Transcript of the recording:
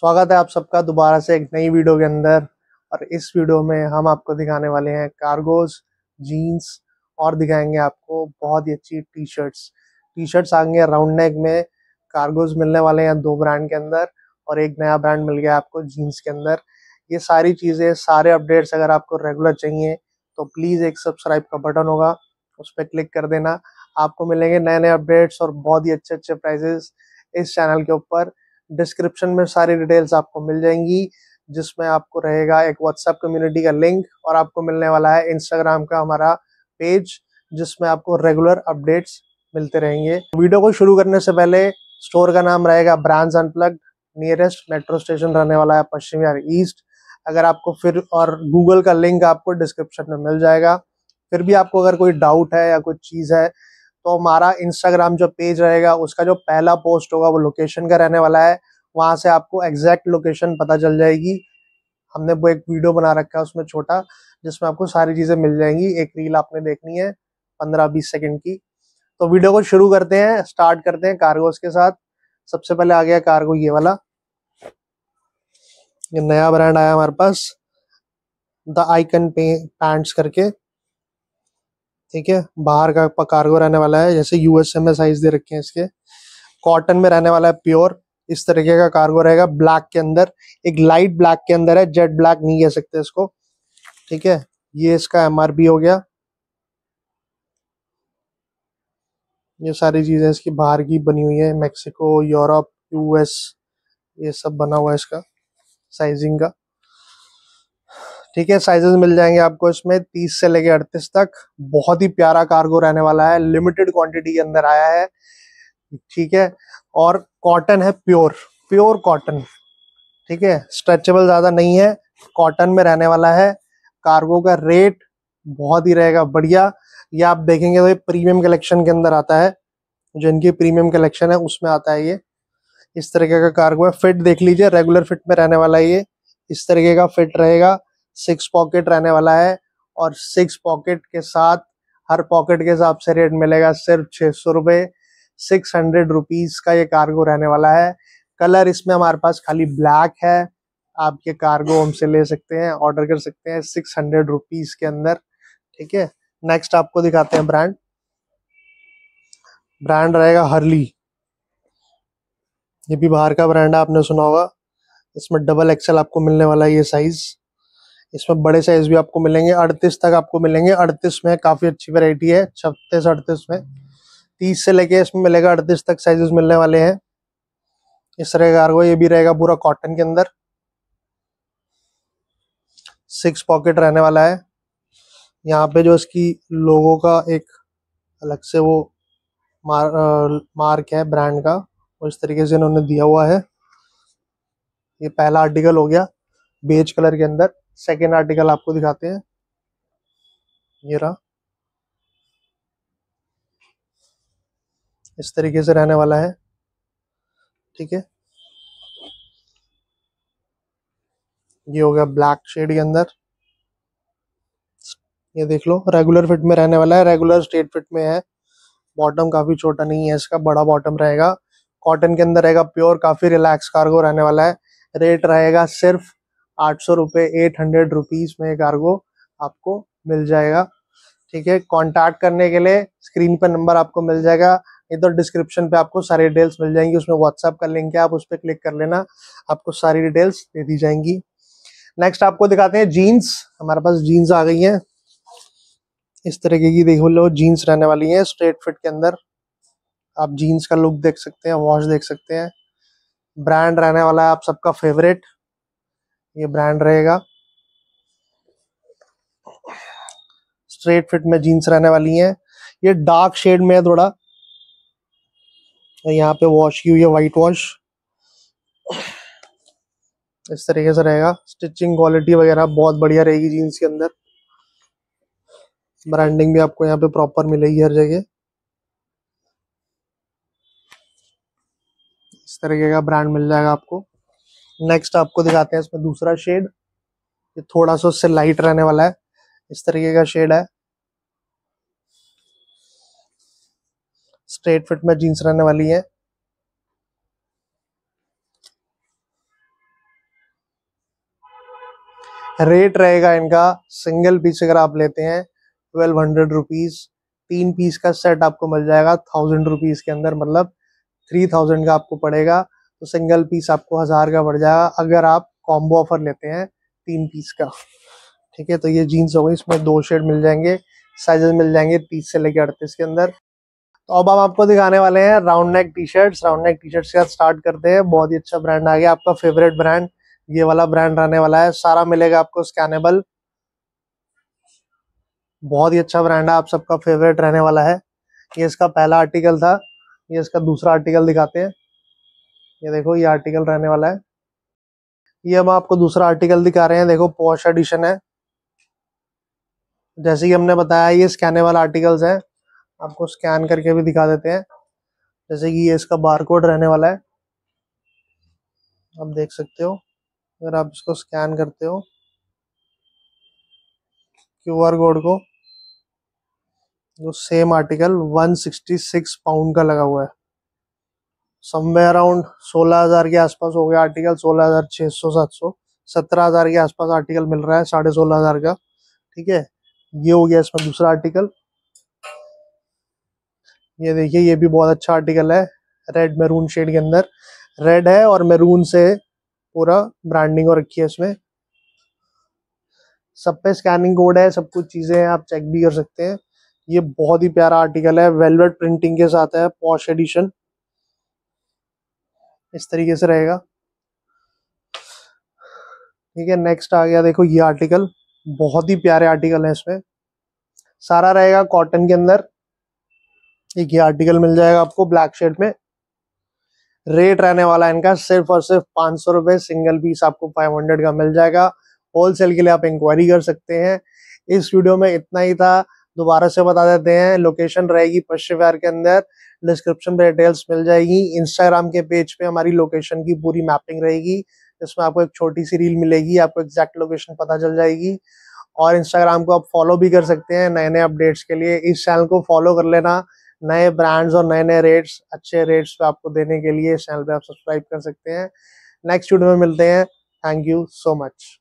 स्वागत है आप सबका दोबारा से एक नई वीडियो के अंदर और इस वीडियो में हम आपको दिखाने वाले हैं कार्गोज जीन्स और दिखाएंगे आपको बहुत ही अच्छी टी शर्ट्स टी शर्ट्स आएंगे राउंड नेक में कार्गोज मिलने वाले हैं दो ब्रांड के अंदर और एक नया ब्रांड मिल गया आपको जीन्स के अंदर ये सारी चीज़ें सारे अपडेट्स अगर आपको रेगुलर चाहिए तो प्लीज़ एक सब्सक्राइब का बटन होगा उस पर क्लिक कर देना आपको मिलेंगे नए नए अपडेट्स और बहुत ही अच्छे अच्छे प्राइजेस इस चैनल के ऊपर डिस्क्रिप्शन में सारी डिटेल्स आपको मिल जाएंगी जिसमें आपको रहेगा एक व्हाट्सएप कम्युनिटी का लिंक और आपको मिलने वाला है इंस्टाग्राम का हमारा पेज जिसमें आपको रेगुलर अपडेट्स मिलते रहेंगे वीडियो को शुरू करने से पहले स्टोर का नाम रहेगा branch unplug nearest metro station रहने वाला है पश्चिम यार ईस्ट अगर आपको फिर और गूगल का लिंक आपको डिस्क्रिप्शन में मिल जाएगा फिर भी आपको अगर कोई डाउट है या कोई चीज़ है तो हमारा इंस्टाग्राम जो पेज रहेगा उसका जो पहला पोस्ट होगा वो लोकेशन का रहने वाला है वहाँ से आपको एग्जैक्ट लोकेशन पता चल जाएगी हमने वो एक वीडियो बना रखा है उसमें छोटा जिसमें आपको सारी चीज़ें मिल जाएंगी एक रील आपने देखनी है पंद्रह बीस सेकेंड की तो वीडियो को शुरू करते हैं स्टार्ट करते हैं कार्गोस के साथ सबसे पहले आ गया कार्गो ये वाला ये नया ब्रांड आया हमारे पास द आइकन पैंट्स करके ठीक है बाहर का कार्गो रहने वाला है जैसे यूएसए में साइज दे रखे हैं इसके कॉटन में रहने वाला है प्योर इस तरीके का कार्गो रहेगा ब्लैक के अंदर एक लाइट ब्लैक के अंदर है जेट ब्लैक नहीं कह सकते इसको ठीक है ये इसका एमआरपी हो गया ये सारी चीजें इसकी बाहर की बनी हुई है मेक्सिको यूरोप यूएस ये सब बना हुआ है इसका साइजिंग का ठीक है साइजेस मिल जाएंगे आपको इसमें तीस से लेके अड़तीस तक बहुत ही प्यारा कार्गो रहने वाला है लिमिटेड क्वांटिटी के अंदर आया है ठीक है और कॉटन है प्योर प्योर कॉटन ठीक है स्ट्रेचेबल ज्यादा नहीं है कॉटन में रहने वाला है कार्गो का रेट बहुत ही रहेगा बढ़िया ये आप देखेंगे तो ये प्रीमियम कलेक्शन के अंदर आता है जो इनकी प्रीमियम कलेक्शन है उसमें आता है ये इस तरीके का कार्गो है फिट देख लीजिए रेगुलर फिट में रहने वाला है ये इस तरीके का फिट रहेगा सिक्स पॉकेट रहने वाला है और सिक्स पॉकेट के साथ हर पॉकेट के हिसाब से रेट मिलेगा सिर्फ छः सौ रुपये सिक्स हंड्रेड रुपीज़ का ये कार्गो रहने वाला है कलर इसमें हमारे पास खाली ब्लैक है आप ये कार्गो हमसे ले सकते हैं ऑर्डर कर सकते हैं सिक्स हंड्रेड रुपीज़ के अंदर ठीक है नेक्स्ट आपको दिखाते हैं ब्रांड ब्रांड रहेगा हर्ली ये भी बाहर का ब्रांड है आपने सुना होगा इसमें डबल एक्सेल आपको मिलने वाला है ये साइज़ इसमें बड़े साइज भी आपको मिलेंगे अड़तीस तक आपको मिलेंगे अड़तीस में काफी अच्छी वेराइटी है छत्तीस अड़तीस में तीस से लेके इसमें मिलेगा अड़तीस तक साइजेस मिलने वाले हैं इस तरह का ये भी रहेगा पूरा कॉटन के अंदर सिक्स पॉकेट रहने वाला है यहाँ पे जो इसकी लोगों का एक अलग से वो मार, आ, मार्क है ब्रांड का वो इस तरीके से इन्होंने दिया हुआ है ये पहला आर्टिकल हो गया बेज कलर के अंदर सेकेंड आर्टिकल आपको दिखाते हैं ये रहा इस तरीके से रहने वाला है ठीक है ये हो गया ब्लैक शेड के अंदर ये देख लो रेगुलर फिट में रहने वाला है रेगुलर स्टेट फिट में है बॉटम काफी छोटा नहीं है इसका बड़ा बॉटम रहेगा कॉटन के अंदर रहेगा प्योर काफी रिलैक्स कार्गो रहने वाला है रेट रहेगा सिर्फ आठ सौ रुपये एट हंड्रेड रुपीज में कार्गो आपको मिल जाएगा ठीक है कांटेक्ट करने के लिए स्क्रीन पर नंबर आपको मिल जाएगा इधर डिस्क्रिप्शन तो पे आपको सारी डिटेल्स मिल जाएंगी उसमें व्हाट्सएप का लिंक है आप उस पर क्लिक कर लेना आपको सारी डिटेल्स दे दी जाएंगी नेक्स्ट आपको दिखाते हैं जीन्स हमारे पास जीन्स आ गई हैं इस तरीके की देखो लो जीन्स रहने वाली है स्ट्रेट फिट के अंदर आप जीन्स का लुक देख सकते हैं वॉश देख सकते हैं ब्रांड रहने वाला है आप सबका फेवरेट ये ब्रांड रहेगा स्ट्रेट फिट में जीन्स रहने वाली हैं ये डार्क शेड में है थोड़ा यहाँ पे वॉश की हुई है वाइट वॉश इस तरीके से रहेगा स्टिचिंग क्वालिटी वगैरह बहुत बढ़िया रहेगी जीन्स के अंदर ब्रांडिंग भी आपको यहाँ पे प्रॉपर मिलेगी हर जगह इस तरीके का ब्रांड मिल जाएगा आपको नेक्स्ट आपको दिखाते हैं इसमें दूसरा शेड ये थोड़ा सा उससे लाइट रहने वाला है इस तरीके का शेड है स्ट्रेट फिट में जीन्स रहने वाली है रेट रहेगा इनका सिंगल पीस अगर आप लेते हैं ट्वेल्व हंड्रेड रुपीज तीन पीस का सेट आपको मिल जाएगा थाउजेंड रुपीज के अंदर मतलब थ्री थाउजेंड का आपको पड़ेगा तो सिंगल पीस आपको हज़ार का पड़ जाएगा अगर आप कॉम्बो ऑफर लेते हैं तीन पीस का ठीक है तो ये जीन्स हो गई इसमें दो शेड मिल जाएंगे साइजेस मिल जाएंगे तीस से लेकर अड़तीस के अंदर तो अब हम आपको दिखाने वाले हैं round neck T shirts round neck T shirts के साथ स्टार्ट करते हैं बहुत ही अच्छा ब्रांड आ गया आपका फेवरेट ब्रांड ये वाला ब्रांड रहने वाला है सारा मिलेगा आपको स्कैनेबल बहुत ही अच्छा ब्रांड है आप सबका फेवरेट रहने वाला है ये इसका पहला आर्टिकल था ये इसका दूसरा आर्टिकल दिखाते हैं ये देखो ये आर्टिकल रहने वाला है ये हम आपको दूसरा आर्टिकल दिखा रहे हैं देखो पॉश एडिशन है जैसे कि हमने बताया ये स्कैनेबल आर्टिकल्स हैं आपको स्कैन करके भी दिखा देते हैं जैसे कि ये इसका बारकोड रहने वाला है आप देख सकते हो अगर आप इसको स्कैन करते हो क्यू आर कोड को जो सेम आर्टिकल 166 पाउंड का लगा हुआ है समवे अराउंड 16000 के आसपास हो गया आर्टिकल 16600 700 हजार के आसपास आर्टिकल मिल रहा है साढ़े सोलह हजार का ठीक है ये हो गया इसमें दूसरा आर्टिकल ये देखिए ये भी बहुत अच्छा आर्टिकल है रेड मैरून शेड के अंदर रेड है और मैरून से पूरा ब्रांडिंग और रखी है इसमें सब पे स्कैनिंग कोड है सब कुछ चीज़ें हैं आप चेक भी कर सकते हैं ये बहुत ही प्यारा आर्टिकल है वेलवेट प्रिंटिंग के साथ है पॉश एडिशन इस तरीके से रहेगा ठीक है नेक्स्ट आ गया देखो ये आर्टिकल बहुत ही प्यारे आर्टिकल है इसमें सारा रहेगा कॉटन के अंदर एक ये आर्टिकल मिल जाएगा आपको ब्लैक शेड में रेट रहने वाला है इनका सिर्फ और सिर्फ पांच सौ रुपए सिंगल पीस आपको फाइव हंड्रेड का मिल जाएगा होलसेल के लिए आप इंक्वायरी कर सकते हैं इस वीडियो में इतना ही था दोबारा से बता देते हैं लोकेशन रहेगी पश्चिम बिहार के अंदर डिस्क्रिप्शन पे डिटेल्स मिल जाएगी इंस्टाग्राम के पेज पे हमारी लोकेशन की पूरी मैपिंग रहेगी जिसमें आपको एक छोटी सी रील मिलेगी आपको एग्जैक्ट लोकेशन पता चल जाएगी और इंस्टाग्राम को आप फॉलो भी कर सकते हैं नए नए अपडेट्स के लिए इस चैनल को फॉलो कर लेना नए ब्रांड्स और नए नए रेट्स अच्छे रेट्स पे आपको देने के लिए इस चैनल पे आप सब्सक्राइब कर सकते हैं नेक्स्ट वीडियो में मिलते हैं थैंक यू सो मच